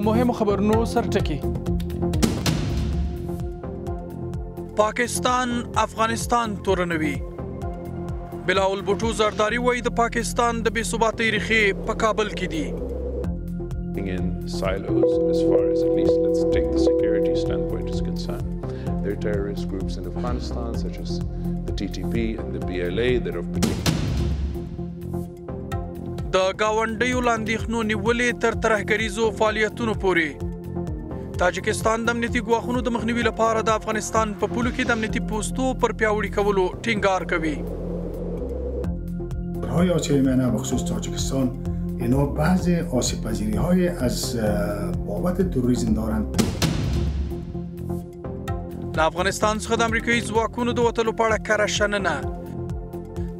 د مهمو خبرونو سرټکی پاکستان افغانستان تورنوي بلاول بوټو زرداری وای د پاکستان د بي ثباتۍ ریخې په کابل کې دي in silos as far as at least let's take the security standpoint is concerned. There are terrorist groups in Afghanistan such as the TTP and the BLA that are particularly گاونډیو لاندېخنو نیولې تر ترهګریزو فعالیتونو پورې تاجکستان د امنیتي ګواښونو د مخنیوي لپاره د افغانستان په پولو کې د امنیتي پوستو پر پیاوړي کولو ټینګار کوي های آچیمنه بخصوص تاجکستان اینا بعض آسیب پذیری های از بابت تروریسم دارند له افغانستان څخه د امریکایي ځواکونو د وټلو پاړه کارشننه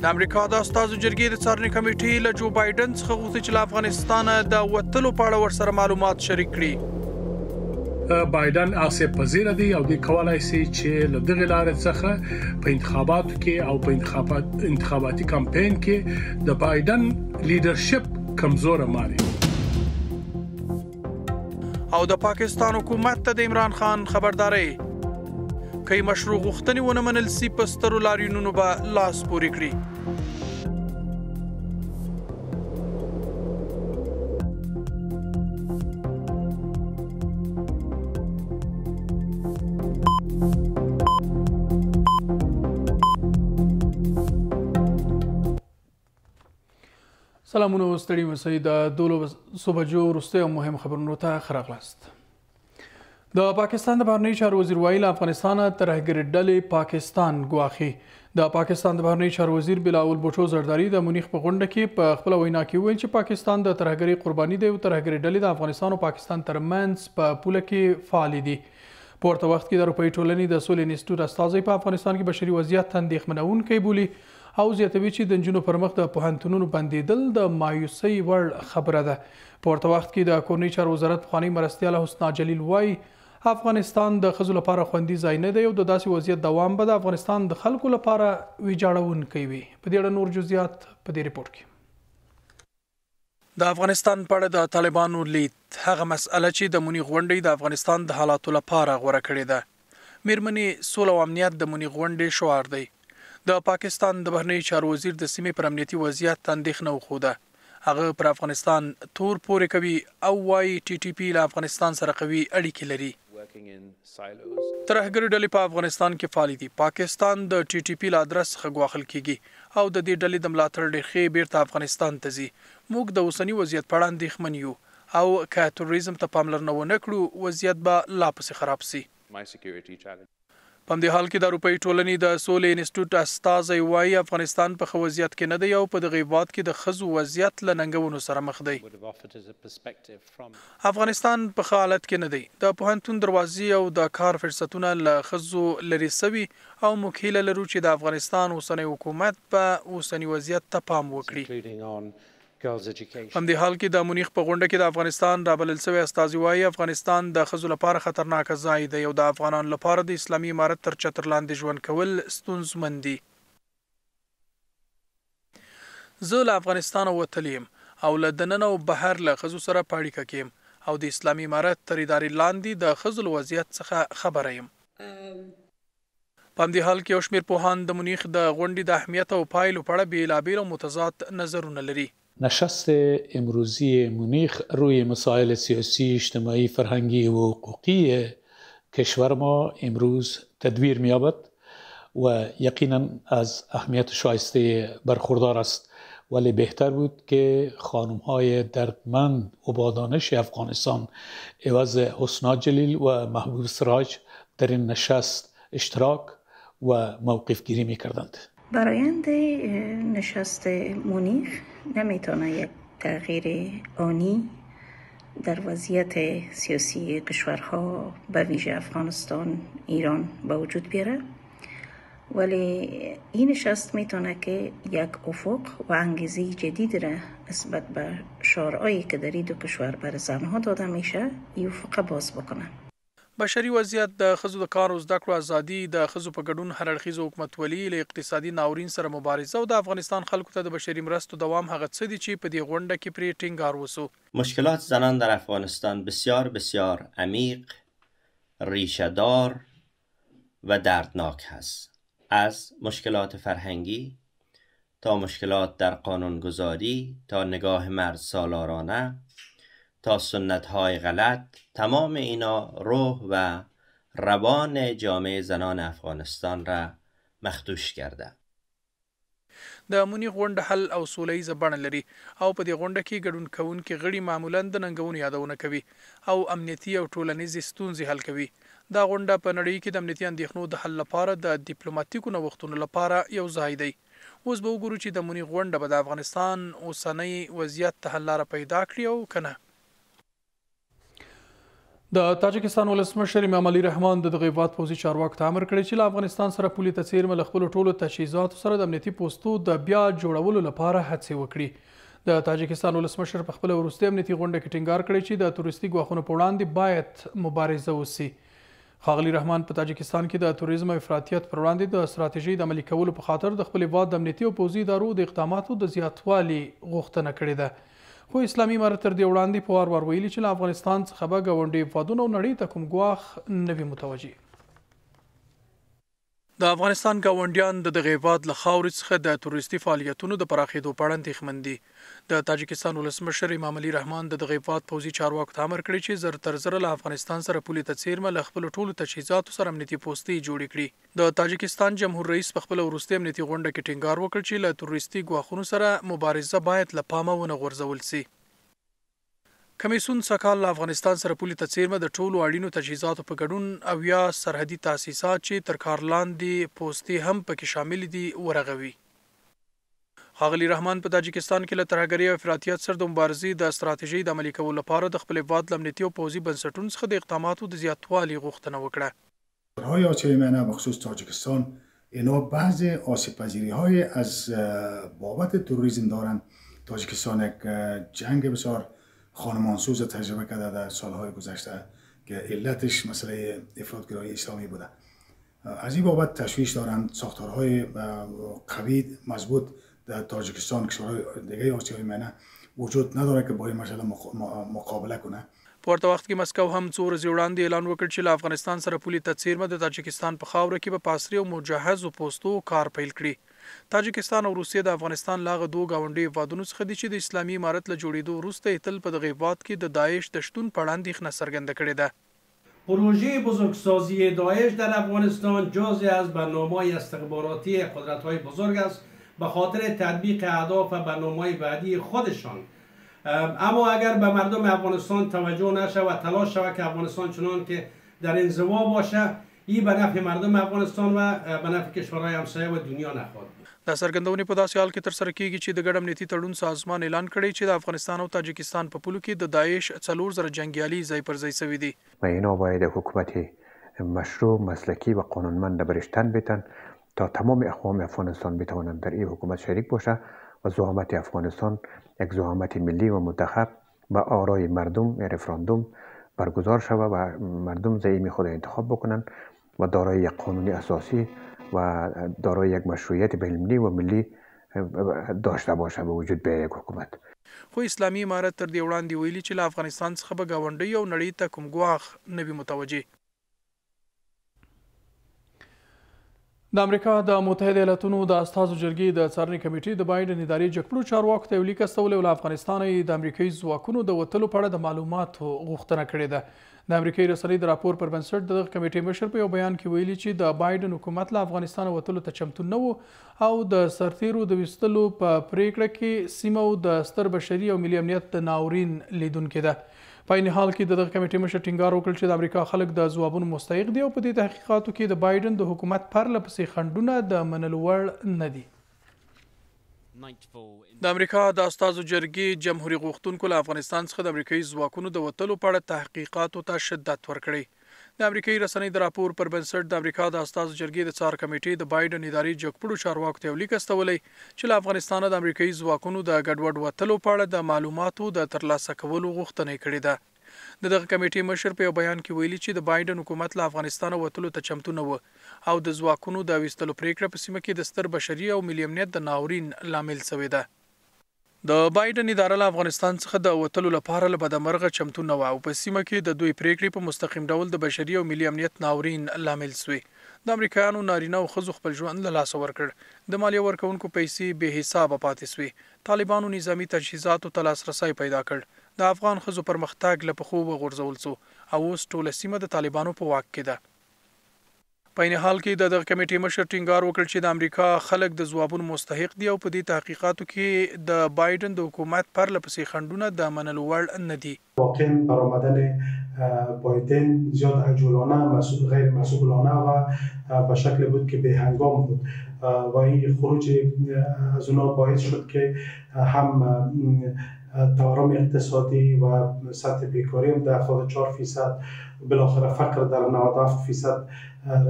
د امریکا د استادو جرګې د څارنې کمیټې له جو بایدن څخه غوښتي چې له افغانستان د وټلو په اړه ورسره معلومات شریک کړي بایدن اخسه پذیر دی او د کولای شي چې له دغه لارې څخه په انتخاباتو کې او په انتخابات انتخاباتي کمپاین کې د بایدن لیدرشپ کمزوره ماري او د پاکستان حکومت ته د عمران خان خبرداري کوي مشروع غوښتنې ونه منل سي په سترو لاریونونو به لاس پوري کړی سلامونه ستړي وسئ د دولو صبحجو وروستي مهم خبرونو ته خراغلاست د پاکستان د بهرنی چارو وزیر وایي له افغانستانه ترهګر ډلې پاکستان ګواخي د پاکستان د بهرنی چارو وزیر بلاول بوټو زرداری د مونیخ په غونډه کې په خپل وینا کې ویل چې پاکستان د ترهګری قرباني دی او ترهګری ډلې د افغانستان او پاکستان ترمنځ په پوله کې فعال دي په ورته وخت کې د اروپای ټولنې د سولې انسټیټوټ استازي په افغانستان کې بشري وضعیت اندېښمنون کوي بولی او زیاتوي چې د نجونو پر مخ د پوهنتونونو بندیدل د مایوسۍ وړ خبره ده په ورته وخت کې د کورنۍ چارو وزارت پخوانی مرستیال حسنا جلیل وای افغانستان د خزو لپاره خوندي ځای نه دی او د داسې وضعیت دوام به د افغانستان د خلکو لپاره ویجاړون کوي په دې اړه نور جزئیات په دې ریپورت کې د افغانستان په اړه د طالبانو لید هغه مسأله چې د مونی غونډې د افغانستان د حالاتو لپاره غوړه کړې ده میرمنې سولو امنیت د مونی غونډې شوار دی د پاکستان د بهرنی چارو وزیر د سیمې پر امنیتي وضعیت تندښنه وخوده هغه پر افغانستان تور پورې کوي او وايي ټي ټي پی له افغانستان سره قوي اړیکې لري ترهګر ډلې په افغانستان کې فعال دي پاکستان د ټي ټي پی له ادرس څخه غواخل کیږي او د دې ډلې د ملاتړ ډېرې بیرته افغانستان ته ځي موږ د اوسنی وضعیت په وړاندې ښمن یو او که توریزم ته پاملرنه ونه کړو وضعیت به لا پسې خراب شي په دې حال کې د اروپאי ټولنې د سولې انسټیټیوټ استاذ وایي افغانستان په خوځیت کې نه دی او په دغه واد کې د خزو وضعیت لننګونو سره مخ دی افغانستان په حالت کې نه دی د پوهنتون دروازې او د کار فرصتونه له خزو لري سوي او مخېله لرو چې د افغانستان اوسنۍ حکومت په اوسنۍ وضعیت ته پام وکړي په دې حال کې د مونیخ په غونډه کې د افغانستان رابلل شوی استاذ وایي افغانستان د خزو لپاره خطرناک ځای دی او د افغانانو لپاره د اسلامي امارت تر چتر لاندې ژوند کول ستونزمن دي زه له افغانستان وتلیم او له دننه او بهر له خزو سره په اړیکه کې یم او د اسلامي امارت تر ادارې لاندې د خزل وضعیت څخه خبره یم په دې حال کې یو شمېر پوهان د مونیخ د غونډې د اهمیت او پایلو په اړه بیلابیل او متضاد نظرونه لري نشست امروزی مونیخ روی مسائل سیاسی، اجتماعی، فرهنگی و حقوقی کشور ما امروز تدویر میابد و یقینا از اهمیت شایسته برخوردار است ولی بهتر بود که خانم های دردمند و بادانش افغانستان عوض حسنا جلیل و محبوب سراج در این نشست اشتراک و موقف گیری می کردند. نشست مونیخ نمیتونه یک تغییر آنی در وضعیت سیاسی کشورها به ویژه افغانستان ایران به وجود بیاره ولی این نشست میتونه که یک افق و انگیزه جدید را نسبت به که در دو کشور بر زنها داده میشه این افق باز بکنه بشري وضعیت د خزو د کار او زده کړو ازادي د خزو په ګډون هر اړخیز حکومتولي له اقتصادي ناورین سره مبارزه او د افغانستان خلکو ته د بشري مرستو دوام هغه څه دي چې په دې غونډه کې پرې ټینګار وسو مشکلات زنان در افغانستان بسیار بسیار عمیق ریشهدار و دردناک هست از مشکلات فرهنگی تا مشکلات در قانونگذاری تا نگاه مرد سالارانه تا سنت های غلط تمام اینا روح و روان جامعه زنان افغانستان را مخدوش کرده د امونی غونډه حل او سولې زبان لري او په دې غونډه کې ګډون کوونکې غړي معمولا د ننګون یادونه کوي او امنیتی او ټولنیز ستونزې حل کوي دا غونډه په نړۍ کې د امنیتی اندېښنو د حل لپاره د ډیپلوماټیکو نوښتونو لپاره یو ځای دی اوس به وګورو چې د امونی غونډه به د افغانستان اوسنۍ وضعیت ته حل لاره پیدا کړي او کنه د تاجکستان ولسمشر امام علي رحمان د دغه واد پوزي چارواک ته امر کړی چې له افغانستان سره پولي تڅیر مل خپل ټولو تجهیزات سره د امنیتي پوسټو د بیا جوړولو لپاره هڅې وکړي د تاجکستان ولسمشر په خپل ورستي امنیتي غونډه کې ټینګار کړی چې د تورستي غواخونو په وړاندې باید مبارزه وسی خاغلی رحمان په تاجکستان کې د توریزم افراطیت پر وړاندې د ستراتیژي د عملي کولو په خاطر د خپل واد امنیتي او پوزي ادارو د اقداماتو د زیاتوالي غوښتنه کړې ده خو اسلامي امارت تر دې وړاندې په وار وار ویلي چې له افغانستان څخه به ګاونډي هېوادونه نړۍ ته کوم ګواښ نه وي متوجه د افغانستان گاونډیان د دغه هیواد له خاورې څخه د تروریستي فعالیتونو د پراخېدو په اړه اندېښمن دي د تاجکستان ولسمشر امام علي رحمان د دغه هیواد پوځي چارواکو ته امر کړی چې زر تر زره له افغانستان سره پولي تڅیرمه له خپل ټولو تجهیزاتو سره امنیتي پوستې جوړې کړي د تاجکستان جمهور رئیس په خپل وروستي امنیتي غونډه کې ټینګار وکړ چې له تروریستي ګواښونو سره مبارزه باید له پامه ونه غورځول شي کمیسون سکهال افغانستان سره پولي ته چیرمه د ټولو اړینو تجهیزاتو په ګډون او یا سرحدي تاسیسات چې تر کار لاندې پوستې هم پکې شامل دي ورغوي خاغلی رحمان په تاجکستان کې له ترهګری او افراطیت سره د مبارزې د ستراتیژۍ د عملي کولو لپاره د خپل واد لمنیتي او پوزي بنسټون څخه د اقداماتو د زیاتوالي غوښتنه وکړه های آسیای معنا بخصوص تاجکستان اینا بعض آسیب پذیری های از بابت تروریسم دارند تاجکستان یک جنگ بسیار خانمانسوز تجربه کرده در سالهای گذشته که علتش مسئله افرادگرایی اسلامی بوده از این بابت تشویش دارند ساختارهای قوی مضبوط در تاجیکستان کشورهای دیگه آسیای میانه وجود نداره که با این مسئله مقابله کنه پورته وخت کې مسکو هم څو ورځې وړاندې اعلان وکړ چې له افغانستان سره پولي تڅیرمه د تاجکستان په خاوره کې به پاسري او مجهز پوستو کار پیل کړي تاجکستان او روسیه د افغانستان لاغه دوه گاونډي وادونو څخه دي چې د اسلامي امارت له جوړېدو وروسته تل په دغه واد کې د داعش د شتون په وړاندې ښه څرګنده کړې ده پروژه بزرگسازی داعش در افغانستان جزی از برنامه استخباراتی قدرت های بزرگ است به خاطر تطبیق اهداف و برنامه بعدی خودشان اما اگر به مردم افغانستان توجه نشه و تلاش شود که افغانستان چنان که در انزوا باشه این به نفع مردم افغانستان و به نفع کشورهای همسایه و دنیا نخواهد د سرګندونې په داسې حال کې ترسره کیږي چې د ګډ امنیتي تړون سازمان اعلان کړی چې د افغانستان او تاجکستان په پولو کې د داعش څلور زره جنگیالي ځای پر ځای شوي دي مینا باید حکومت مشروع مسلکی و قانونمند برشتن بتن تا تمام اقوام افغانستان بتوانند در این حکومت شریک باشه و زعامت افغانستان یک زعامت ملی و منتخب با آرای مردم رفراندوم برگزار شود و مردم زعیم خود انتخاب بکنند و دارای یک قانون اساسی و دارای یک مشروعیت بین‌المللی و ملی داشته باشه به وجود به یک حکومت خو اسلامي امارت تر دې وړاندې ویلي چې له افغانستان څخه به ګاونډي او نړۍ ته کوم ګواښ نه وي متوجه د امریکا د متحده ایالاتونو د استازو جرګې د څارنې کمیټې د بایدن ادارې جګپلو چارواکو ته یو لیک استولی او له افغانستانه یې د امریکایي ځواکونو د وتلو په اړه د معلوماتو غوښتنه کړې ده د امریکایي رسنۍ د راپور پر بنسټ د دغه کمیټې مشر په یو بیان کې ویلي چې د بایدن حکومت له افغانستانه وتلو ته چمتو نه او د سرتیرو د ویستلو په پریکړه کې سیمه او د ستر بشري او ملي امنیت د ناورین لیدونکې ده په ان حال کې دغه کمیټې مشر ټینګار وکړ چې د امریکا خلک د ځوابونو مستحق دي او په دې تحقیقاتو کې د بایدن د حکومت پرله پسې خندونه د منلو وړ نه دي د امریکا د استادو جرګې جمهوریت غوښتونکو له افغانستان څخه د امریکایي ځواکونو د وټلو په اړه تحقیقاتو ته شدت ورکړي د امریکایي رسنۍ د راپور پر بنسټ د امریکا د استاذ جرګې د څار کمیټې د بایدن ادارې جګپړو چارواکو ته ولیک استولې چې له افغانستان د امریکایي ځواکونو د ګډوډ وتلو په اړه د معلوماتو د ترلاسه کولو غوښتنه کړې ده د دغه کمیټې مشر په بیان کې ویلي چې د بایدن حکومت له افغانستانه وتلو ته چمتو نه و او د ځواکونو د وستلو پریکړه په سیمه کې د ستر بشري او ملي امنیت د ناورین لامل شوې ده د بایدن اداره له افغانستان څخه د وټلو لپاره له بدمرغه چمتونه و او په سیمه کې د دوی پریکړې په مستقیم ډول د بشري او ملي امنیت ناورین لامل شوی د امریکایانو نارینه او ښځو خپل ژوند له لاسه ورکړ د مالیه ورکونکو پیسې به حسابه پاتې شوی طالبانو نظامی تجهیزات او تلاسرسي پیدا کړ د افغان ښځو پرمختګ له پخو وغورځول سو او اوس ټول سیمه د طالبانو په واک کې ده په ان حال کې د دغه کمیټې مشر ټینګار وکړ چې د امریکا خلک د ځوابونو مستحق دي او په دې تحقیقاتو کې د بایدن د حکومت پر لپسې خندونه د منلو وړ نه دي واقعا برآمدن بایدن زیاد عجولانه مسئول غیر مسئولانه و به شکل بود که به هنگام بود و این خروج از اونا باعث شد که هم تورم اقتصادی و سطح بیکاری هم در خود 4 فیصد بالاخره فقر در 97 فیصد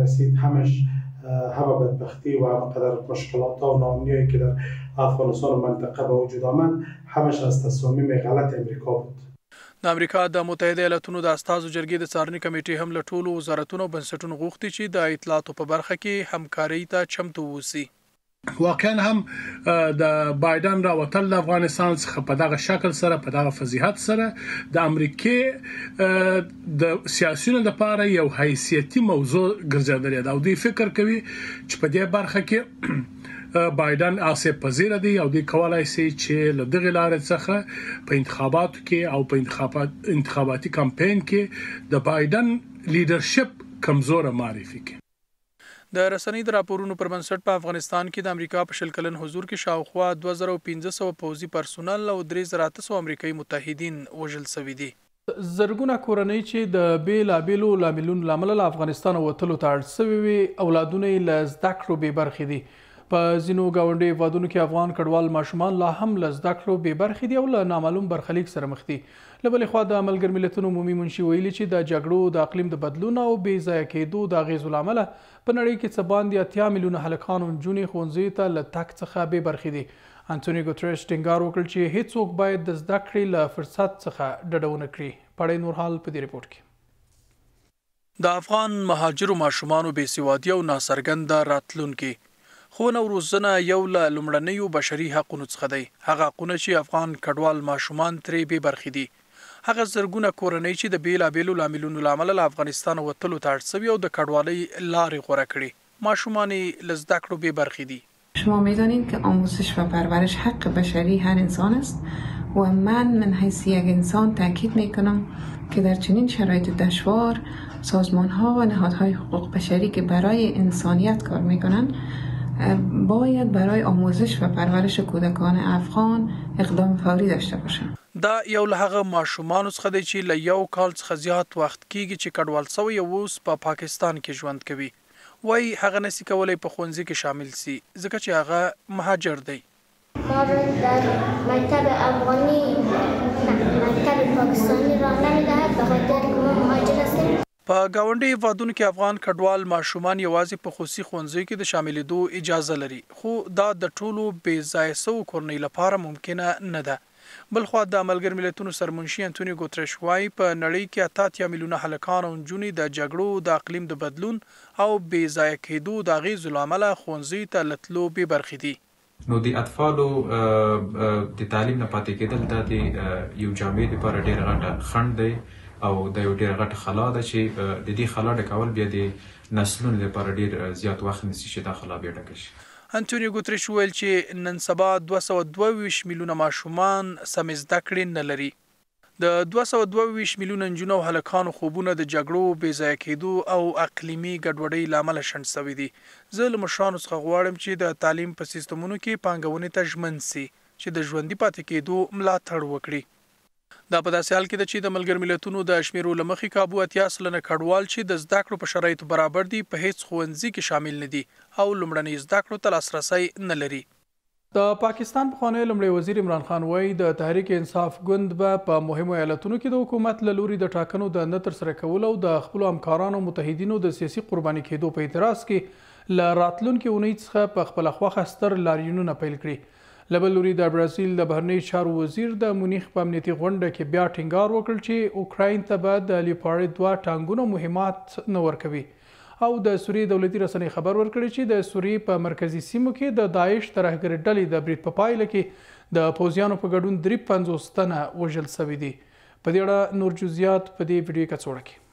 رسید همش همه بدبختی و همه قدر مشکلات و نامنیایی که در افغانستان و منطقه به وجود آمد همش از تصامیم غلط امریکا بود د امریکا د متحده ایالاتونو د استازو جرګې د څارنې کمیټې هم له ټولو وزارتونو بنسټونو غوښتي چې د اطلاعاتو په برخه کې همکارۍ ته چمتو ووسي واقعا هم د بایدن راوتل د افغانستان څخه په دغه شکل سره په دغه فضیحت سره د امریکای د سیاسيونو لپاره یو حیثیتي موضوع ګرځیدل دا او دوی فکر کوي چې په دې برخه کې بایدن آسه پذیر دی او دی کولای شي چې له دغه لارې څخه په انتخاباتو کې او په انتخابات انتخاباتي کمپاین کې د بایدن لیدرشپ کمزوره معرفي کوي د رسنۍ د راپورونو پر بنسټ په افغانستان کې د امریکا په شل کلن حضور کې شاوخوا 2500 پوځي پرسونل او 3800 امریکایي متحدین وژل شوي دي زرګونه کورنۍ چې د بیلابیلو لاملونو لامل افغانستان وتلو ته اړ شوي وي اولادونه یې له زده کړو بې برخې دي په ځینو گاونډي وادونو کې افغان کډوال ماشومان لا هم لزده کړو بې برخې دي او له نامعلوم برخلیک سره مخ دي له بلې خوا د ملګر ملتونو عمومي منشي ویلي چې د جګړو د اقلیم د بدلون او بې ځایه کېدو د اغیزو لامله په نړۍ کې څه باندې اتیا میلیونه هلکان او نجونې ښوونځیو ته له تک څخه بې برخې دي انټونی ګوتریش ټینګار وکړ چې هیڅوک باید د زده کړې له فرصت څخه ډډه ونه کړي پړې نورحال په دې رپورت کې د افغان مهاجرو ماشومان او بې سوادي او ناسرګند راتلونکي خو نو روزنه یو له لمړنیو بشري حقوقو څخه دی هغه حقونه چې افغان کډوال ماشومان ترې به برخې دي هغه زرګونه کورنۍ چې د بیلابیلو لاملونو لامل له افغانستان وتلو ته اړسوي او د کډوالۍ لارې غوړه کړي ماشومان لزده کړو به برخې دي شما میدانید که آموزش و پرورش حق بشری هر انسان است و من من حیث یک انسان تاکید میکنم که در چنین شرایط دشوار سازمان ها و نهادهای حقوق بشری که برای انسانیت کار میکنند باید برای آموزش و پرورش کودکان افغان اقدام فوری داشته باشند دا یو له هغه ماشومان څخه دی چې ل یو کال څخه زیات وخت کیږي چې کډوال سوی اوس په پا پاکستان کې ژوند کوي وای هغه نسی کولای په خونځي کې شامل سي ځکه چې هغه مهاجر دی مکتب افغانی مکتب پاکستانی را نمیدهد به خاطر په گاونډي وادونو کې افغان کډوال ماشومان یوازې په خصوصي خونځي کې د شاملېدو اجازه لري خو دا د ټولو بې ځای سو کورنۍ لپاره ممکنه نه ده بل خو د ملګر ملتونو سرمنشي انټونی ګوتریش وايي په نړۍ کې اته 8 میلیونه هلکان او نجونې د جګړو د اقلیم د بدلون او بې ځای کېدو د غیزو لامل خونځي ته لتلو به برخې دي نو د اطفالو د تعلیم نه پاتې کېدل د یو جامع لپاره ډیر غټه خند دی او د یو ډیر غټ خلا ده چې د دې خلا ډکول بیا د نسلونو لپاره ډیر زیات وخت نیسي چې دا خلا بیا ډکه شي انټونیو ګوتریش ویل چې نن سبا 222 میلیونه ماشومان سم زده کړې نه لري د 222 میلیونه جنو هلکانو خوبونه د جګړو بې ځای کېدو او اقلیمی ګډوډۍ لامل شند سوي دي زه له مشانو څخه غواړم چې د تعلیم په سیستمونو کې پانګونې ته ژمن سي چې د ژوندۍ پاتې کېدو ملاتړ وکړي دا په داسې حال کې ده چې د ملګر ملتونو د شمیرو لمخې کابو اتیا سلنه کډوال چې د زده کړو په شرایطو برابر دي په هیڅ خوندزي کې شامل نه دي او لومړنۍ زده کړو ته لاسرسي نه لري د پاکستان په خوانی لمړي وزیر عمران خان وایي د تحریک انصاف ګوند به په مهمو ایالتونو کې د حکومت له لوري د ټاکنو د نه تر سره کول او د خپل همکارانو متحدینو د سیاسي قرباني کېدو په اعتراض کې ل راتلونکو اونۍ څخه په خپل خوخه ستر لاریونونه پیل کړي لبلوري د برازیل د بهرنی چارو وزیر د مونیخ په امنیتي غونډه کې بیا ټینګار وکړ چې اوکراین ته به د لیپارډ دوه ټانګونو مهمات نه ورکوي او د سوریې دولتي رسنۍ خبر ورکړي چې د سوریې په مرکزی سیمو کې د داعش ترهګر ډلې د برید په پایله کې د پوځیانو په ګډون 350 تنه وژل شوي دي په دې اړه نور جزئیات په دې ویډیو کې څوړه کې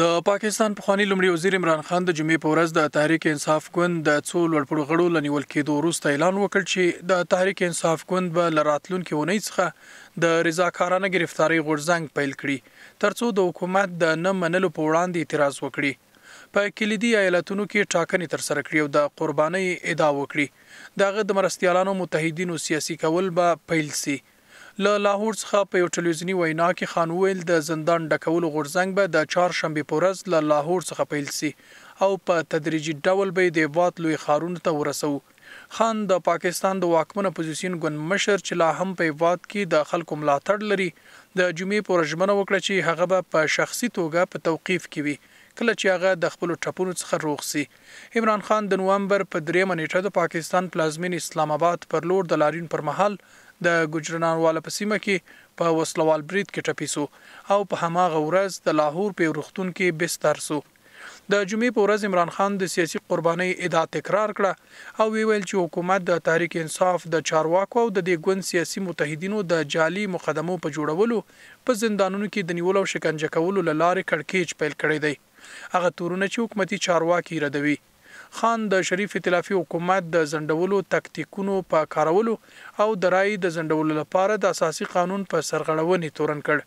د پاکستان پخوانی لمړي وزیر عمران خان د جمعې په ورځ د تحریک انصاف ګوند د څو لوړپړو غړو لنیول کېدو وروسته اعلان وکړ چې د تحریک انصاف ګوند به لراتلونکو ونې څخه د رضاکارانه گرفتاری غورځنګ پیل کړي ترڅو د حکومت د نه منلو په وړاندې اعتراض وکړي په کلیدي ایالتونو کې ټاکنې تر سره کړي او د قربانۍ ادعا وکړي دغه د مرستيالانو متحدینو سیاسي کول به پیل شي سی. له لاهور څخه په یو ټلویزیونی وینا کې خان ویل د زندان ډکول غورځنګ به د چهارشنبه پورز له لاهور څخه پیل شي او په تدریجي ډول به د وات لوی خارونو ته ورسو خان د پاکستان د واکمن اپوزيشن ګوند مشر چې لا هم په واد کې د خلکو ملاتړ لري د جمعې پر ژمنه وکړه چې هغه به په شخصي توګه په توقيف کې وي کله چې هغه د خپل ټپونو څخه روغ سي عمران خان د نومبر په 3 منېټه د پاکستان پلازمین اسلام آباد پر لور د لارین پر مهال د ګجرنانواله په سیمه کې په وسلوال برید کې ټپي سو او په هماغه ورځ د لاهور په ورختون کې بستر سو د جمعې په ورځ عمران خان د سیاسي قربانۍ ادعا تکرار کړه او ویل چې حکومت د تحریک انصاف د چارواکو او د دې ګوند سیاسي متحدینو د جالي مقدمو په جوړولو په زندانونو کې د نیولو شکنجه کولو لاره کړکېچ پیل کړی دی هغه تورونه چې حکومتي چارواکي ردوي خان د شریف ائتلافي حکومت د زندولو تکتیکونو په کارولو او د رای د زندولو لپاره د اساسي قانون په سرغړونې تورن کړ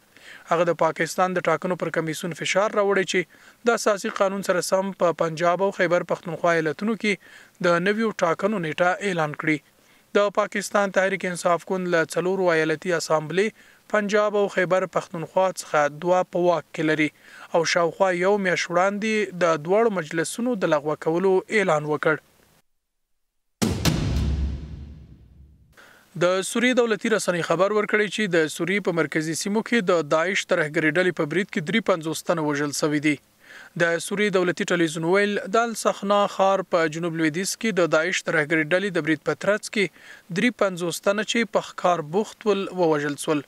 هغه د پاکستان د ټاکنو پر کمیسون فشار راوړی چې د اساسي قانون سره سم په پنجاب او خیبر پښتونخوا ایالتونو کې د نویو ټاکنو نیټه اعلان کړي د پاکستان تحریک انصاف ګوند له څلورو ایالتي اسامبلی پنجاب او خیبر پښتونخوا څخه دوا په واک کې لري او شاوخوا یو میاشت وړاندې د دوړ مجلسونو د لغوه کولو اعلان وکړ د سوری دولتي رسنۍ خبر ورکړی چې د سوری په مرکزی سیمو کې د داعش ترهګری ډلې په برید کې 350 تن وژل شوی دی د سوری دولتي ټلویزیون ویل د سخنا خار په جنوب لویدیس کې د داعش ترهګری ډلې د برید په ترڅ کې 350 تن چې په ښکار بوختول ووژل شول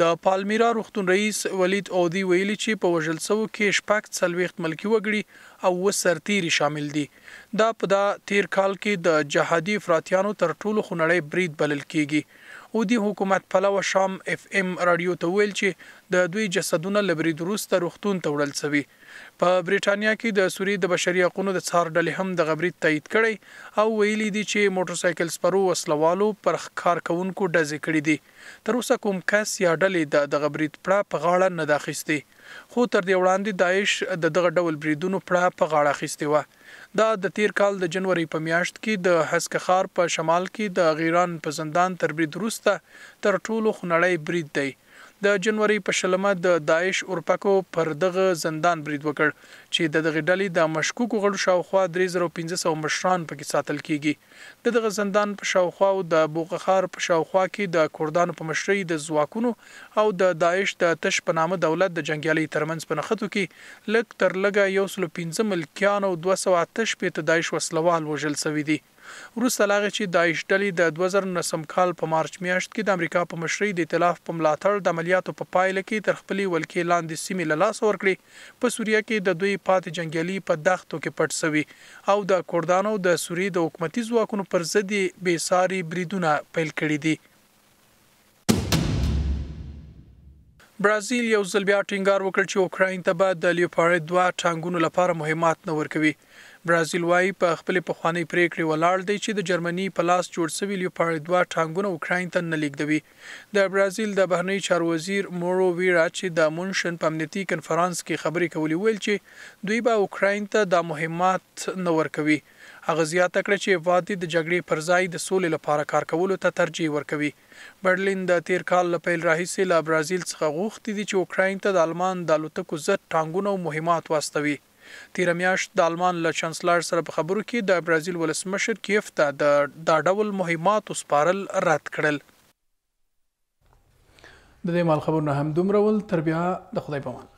د پالمیرا روغتون رئیس ولید اودی ویلي چې په وژل سوو کې شپږ څلويخت ملکی وګړي او وسرتيري شامل دي دا په دا تیر کال کې د جهادي افراطیانو تر ټولو خنړې برید بلل کیږي او د حکومت پلو شام اف ام رادیو ته ویل چې د دوی جسدونه لبري دروست روختون ته وړل شوی په بریټانیا کې د سوریې د بشري حقوقو د څار ډلې هم د غبري تایید کړي او ویلي دي چې موټر سایکل سپرو وسلوالو پر ښکار کوونکو ډزې کړې دي تر اوسه کوم کس یا ډلې د غبري پړه په غاړه نه داخستي خو تر دې وړاندې داعش د دغه ډول بریدونو پړه په غاړه اخیستې و دا د تیر کال د جنوري په میاشت کې د حسک خار په شمال کې د غیران په زندان تربرید وروسته تر ټولو خنړی برید دی د جنوري په شلمه د داعش اورپکو پر دغه زندان برید وکړ چې د دغه ډلې د مشکوکو غړو شاوخوا 3500 مشران پکې ساتل کیږي د دغه زندان په شاوخوا او د بوغخار په شاوخوا کې د کردانو په مشرۍ د ځواکونو او د داعش د تش په نامه دولت د جنگیالي ترمنځ په نخټو کې لک تر لګه 115 ملکیان او 208 په تدایش وسلوال وژل شوی دي وروسته لاغه چې داعش ډلې د 2009 کال په مارچ میاشت کې د امریکا په مشرۍ د ائتلاف په ملاتړ د عملیاتو په پا پایله کې تر خپلې ولکې لاندې سیمې له لاسه ورکړې په سوریه کې د دوی پاتې جنگیالي په دښتو کې پټ سوي او د کردانو د سوریې د حکومتي ځواکونو پر ضد بې ساري بریدونه پیل کړي دي برازیل یو ځل بیا ټینګار وکړ چې اوکرين ته به د لیوپارډ 2 ټانګونو لپاره مهمات نه ورکوي برازیل وايي په خپل پخوانی پریکړې ولاړ دی چې د جرمني په لاس جوړ شوی لیوپارډ دوه ټانګونه اوکراین ته نه لیکدوي د برازیل د بهرنی چارو وزیر مورو ویرا چې د مونشن په امنیتي کنفرانس کې خبرې کولې ویل چې دوی به اوکراین ته د مهمات نه ورکوي هغه زیاته کړه چې وادي د جګړې پر ځای د سولې لپاره کار کولو ته ترجیح ورکوي برلین د تیر کال لپاره راهیسې لا برازیل څخه غوښتي دي چې اوکرين ته د المان د لوتکو زړه ټانګونه او مهمات واستوي تیر میاشت د آلمان له چانسلر سره په خبرو کې د برازیل ولسمشر کیف ته د دا ډول مهمات وسپارل رد کړل د دې مال خبرونه هم دومره ول تر بیا د خدای پامان